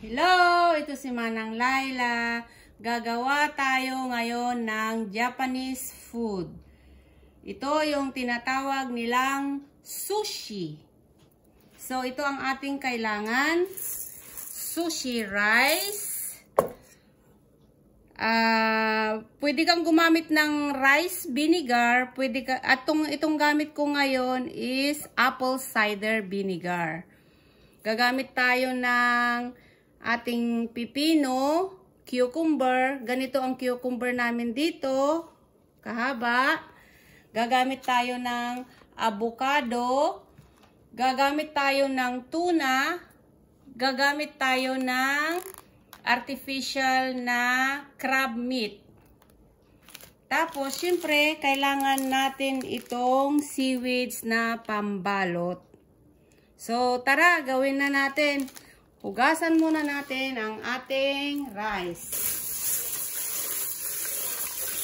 Hello! Ito si Manang Laila. Gagawa tayo ngayon ng Japanese food. Ito yung tinatawag nilang sushi. So, ito ang ating kailangan. Sushi rice. Uh, pwede kang gumamit ng rice vinegar. Pwede ka, at tong, itong gamit ko ngayon is apple cider vinegar. Gagamit tayo ng ating pipino, cucumber. Ganito ang cucumber namin dito. Kahaba. Gagamit tayo ng avocado. Gagamit tayo ng tuna. Gagamit tayo ng artificial na crab meat. Tapos, siyempre, kailangan natin itong seaweeds na pambalot. So, tara, gawin na natin. Hugasan muna natin ang ating rice.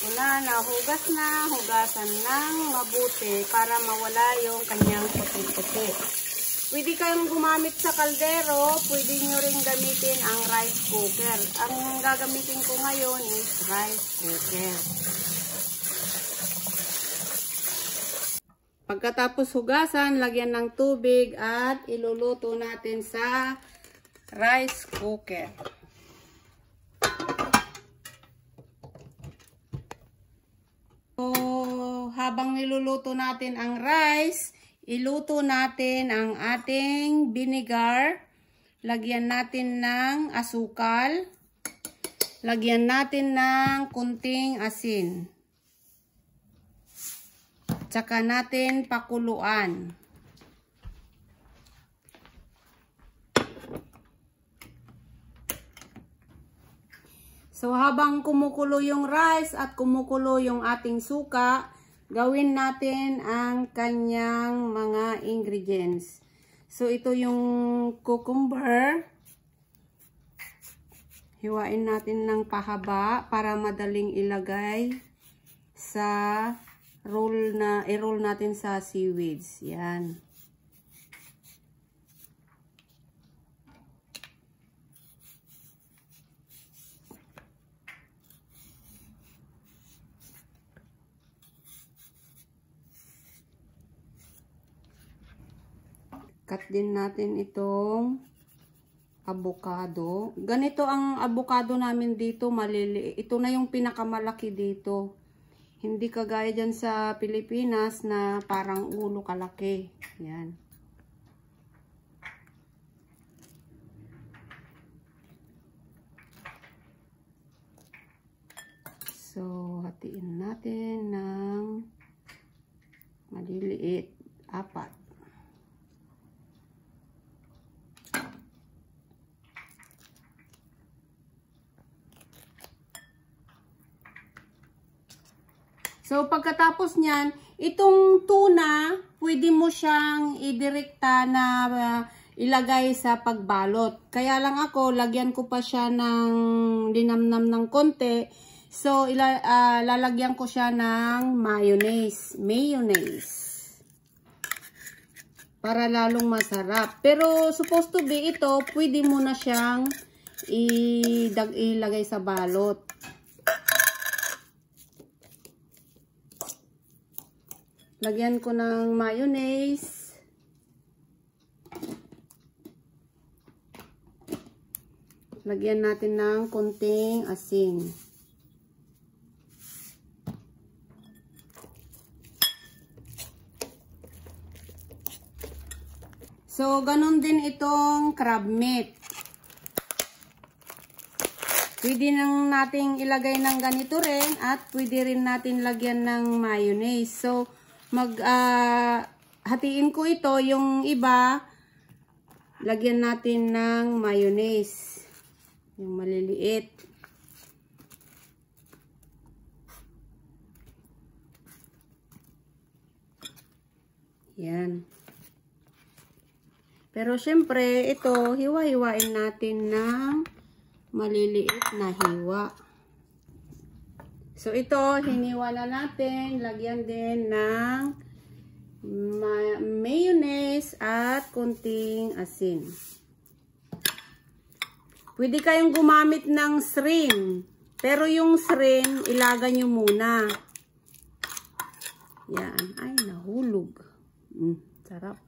Una, nahugas na, hugasan ng mabuti para mawala yung kanyang puti-puti. Pwede kayong gumamit sa kaldero, pwede nyo rin gamitin ang rice cooker. Ang gagamitin ko ngayon is rice cooker. Pagkatapos hugasan, lagyan ng tubig at iluluto natin sa rice cooker. So, habang niluluto natin ang rice, iluto natin ang ating vinegar. Lagyan natin ng asukal. Lagyan natin ng kunting asin. Tsaka natin pakuluan. So habang kumukulo yung rice at kumukulo yung ating suka, gawin natin ang kanyang mga ingredients. So ito yung cucumber. Hiwain natin ng pahaba para madaling ilagay sa roll na i-roll natin sa seaweeds. Yan. din natin itong abukado. Ganito ang abukado namin dito, malili. Ito na yung pinakamalaki dito. Hindi kagaya dyan sa Pilipinas na parang ulo kalaki. Yan. So, hatiin natin ng maliliit. Apat. So, pagkatapos niyan, itong tuna, pwede mo siyang idirekta na uh, ilagay sa pagbalot. Kaya lang ako, lagyan ko pa siya ng dinamnam ng konti. So, ila, uh, lalagyan ko siya ng mayonnaise. Mayonnaise. Para lalong masarap. Pero, supposed to be ito, pwede mo na siyang ilagay sa balot. Lagyan ko ng mayonnaise. Lagyan natin ng konting asin. So, ganun din itong crab meat. Pwede nang nating ilagay ng ganito rin at pwede rin natin lagyan ng mayonnaise. So, mag uh, hatiin ko ito yung iba lagyan natin ng mayonnaise yung maliliit yan pero syempre ito hiwa-hiwain natin ng maliliit na hiwa So, ito, hiniwa na natin. Lagyan din ng mayonnaise at kunting asin. Pwede kayong gumamit ng shrimp. Pero yung shrimp, ilagay nyo muna. Yan. Ay, nahulog. Mm, sarap.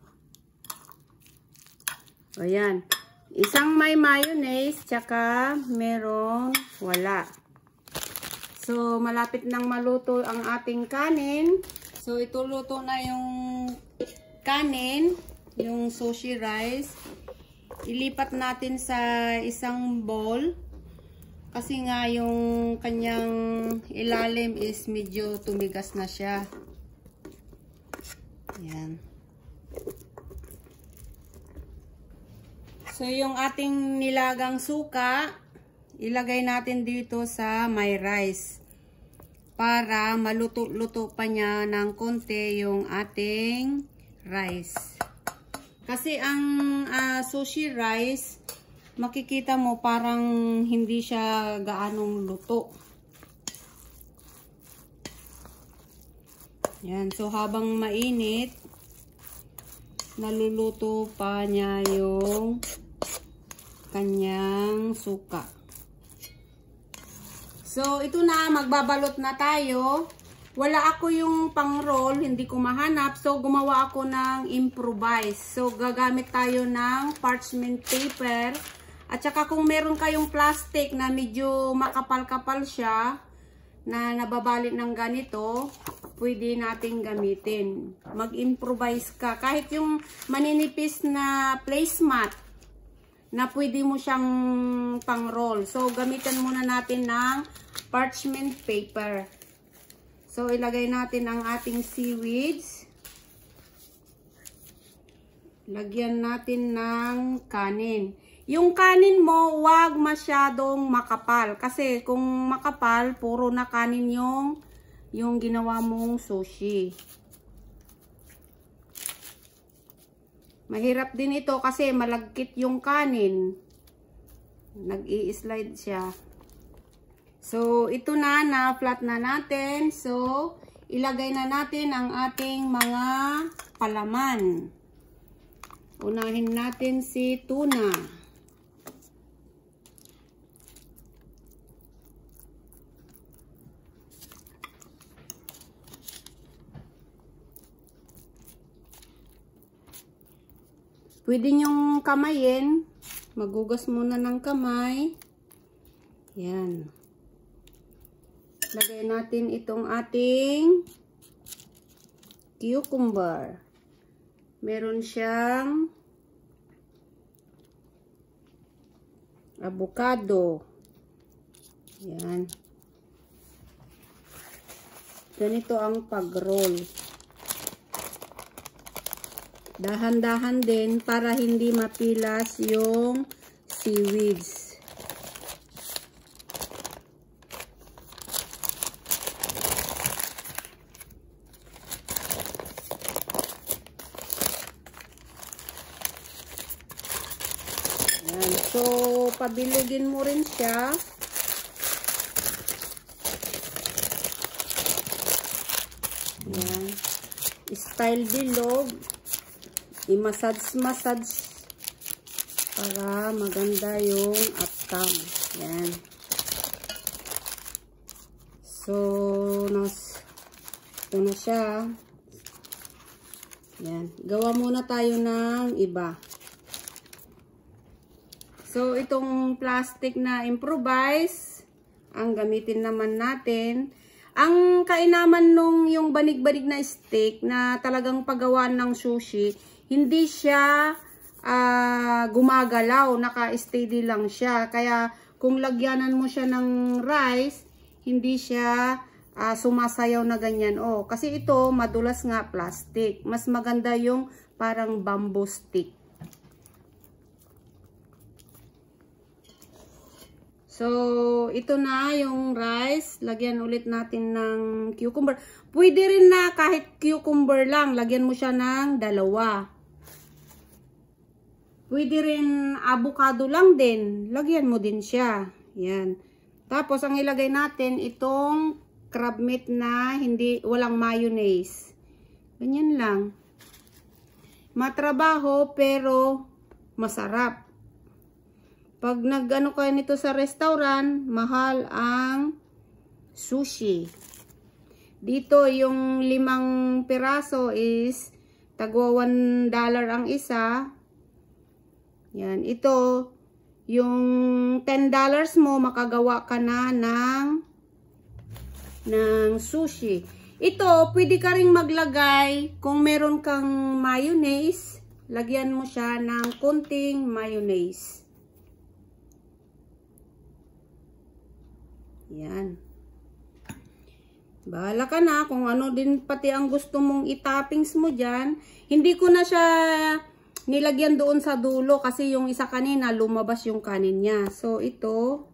O, yan. Isang may mayonnaise, tsaka meron wala. So, malapit nang maluto ang ating kanin. So, ituluto na yung kanin, yung sushi rice. Ilipat natin sa isang bowl. Kasi nga yung kanyang ilalim is medyo tumigas na siya. Ayan. So, yung ating nilagang suka, ilagay natin dito sa my rice para maluto-luto pa niya ng konti yung ating rice. Kasi ang uh, sushi rice, makikita mo parang hindi siya gaanong luto. Yan. So, habang mainit, naluluto pa niya yung kanyang suka. So, ito na, magbabalot na tayo. Wala ako yung pang roll, hindi ko mahanap. So, gumawa ako ng improvise. So, gagamit tayo ng parchment paper. At saka kung meron kayong plastic na medyo makapal-kapal siya, na nababalit ng ganito, pwede nating gamitin. Mag-improvise ka. Kahit yung maninipis na placemat, na pwede mo siyang pang-roll. So, gamitan muna natin ng parchment paper. So, ilagay natin ang ating seaweeds. Lagyan natin ng kanin. Yung kanin mo, wag masyadong makapal. Kasi kung makapal, puro na kanin yung, yung ginawa mong sushi. Mahirap din ito kasi malagkit yung kanin. Nag-i-slide siya. So, ito na, na-flat na natin. So, ilagay na natin ang ating mga palaman. Unahin natin si tuna. Pwede nyong kamayin. Magugas muna ng kamay. Yan. Lagay natin itong ating cucumber. Meron siyang avocado. Yan. Ganito ang pag-roll. Dahan-dahan din para hindi mapilas yung seaweeds. Ayan. So, pabilugin mo rin siya. Ayan. Style bilog i-massage-massage para maganda yung outcome. Yan. So, nas, ito na siya. Yan. Gawa muna tayo ng iba. So, itong plastic na improvise, ang gamitin naman natin. Ang kainaman nung yung banig-banig na steak na talagang pagawa ng sushi, hindi siya uh, gumagalaw, naka-steady lang siya. Kaya kung lagyanan mo siya ng rice, hindi siya uh, sumasayaw na ganyan. Oh, kasi ito madulas nga plastic. Mas maganda yung parang bamboo stick. So, ito na yung rice. Lagyan ulit natin ng cucumber. Pwede rin na kahit cucumber lang. Lagyan mo siya ng dalawa. Pwede rin avocado lang din. Lagyan mo din siya. Yan. Tapos, ang ilagay natin, itong crab meat na hindi, walang mayonnaise. Ganyan lang. Matrabaho, pero masarap. Pag nag-ano kayo nito sa restaurant, mahal ang sushi. Dito, yung limang piraso is tagwa $1 ang isa yan. Ito, yung $10 mo, makagawa ka na ng, ng sushi. Ito, pwede ka rin maglagay kung meron kang mayonnaise. Lagyan mo siya ng konting mayonnaise. Yan. Bahala ka na kung ano din pati ang gusto mong itoppings mo dyan. Hindi ko na siya nilagyan doon sa dulo kasi yung isa kanina lumabas yung kanin niya. So ito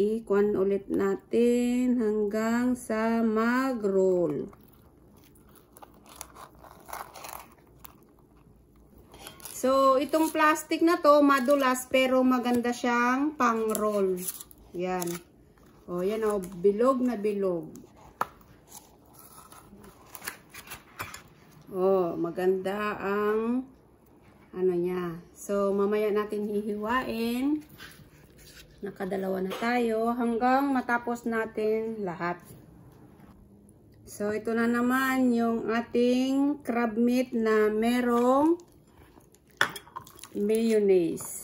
ikuan ulit natin hanggang sa magroll. So itong plastic na to madulas pero maganda siyang pang-roll. Yan. Oh, yan o bilog na bilog. maganda ang ano niya. So, mamaya natin hihiwain. Nakadalawa na tayo hanggang matapos natin lahat. So, ito na naman yung ating crab meat na merong mayonnaise.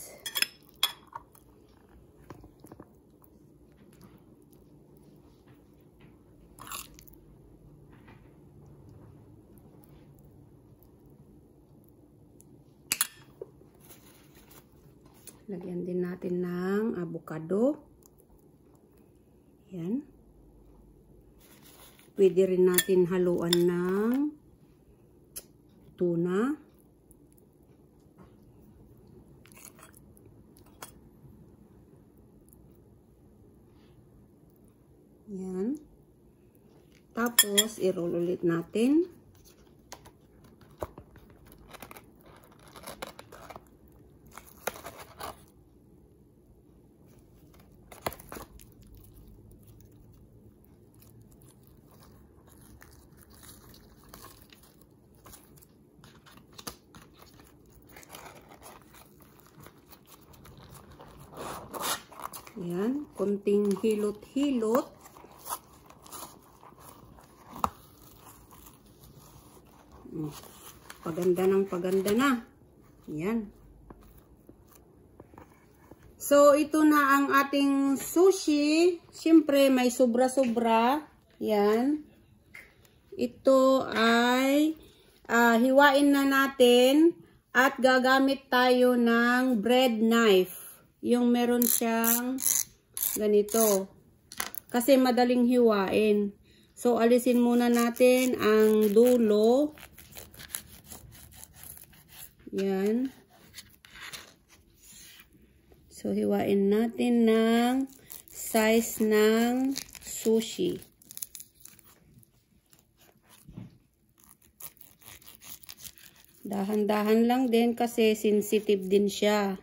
Lagyan din natin ng avocado. Yan. Pwede rin natin haluan ng tuna. Yan. Tapos, i-roll ulit natin. Ayan, konting hilot-hilot. Hmm, paganda ng paganda na. Ayan. So, ito na ang ating sushi. Siyempre, may sobra-sobra. Ayan. Ito ay uh, hiwain na natin at gagamit tayo ng bread knife yung meron siyang ganito. Kasi madaling hiwain. So, alisin muna natin ang dulo. Yan. So, hiwain natin ng size ng sushi. Dahan-dahan lang din kasi sensitive din siya.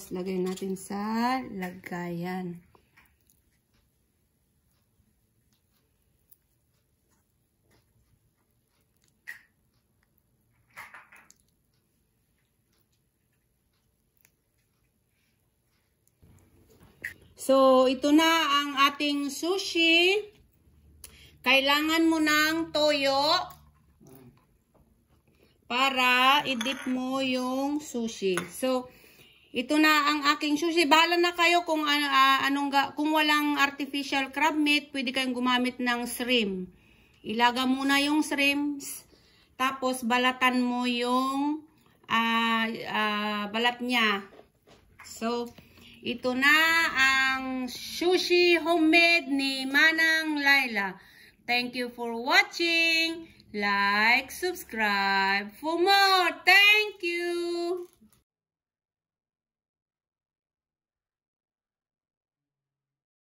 Tapos, lagay natin sa lagayan. So, ito na ang ating sushi. Kailangan mo ng toyo para i-dip mo yung sushi. So, ito na ang aking sushi. Bahala na kayo kung uh, anong kung walang artificial crab meat, pwede kayong gumamit ng shrimp. Ilaga muna yung shrimps, tapos balatan mo yung uh, uh, balat niya. So, ito na ang sushi homemade ni Manang Laila. Thank you for watching. Like, subscribe for more. Thank you.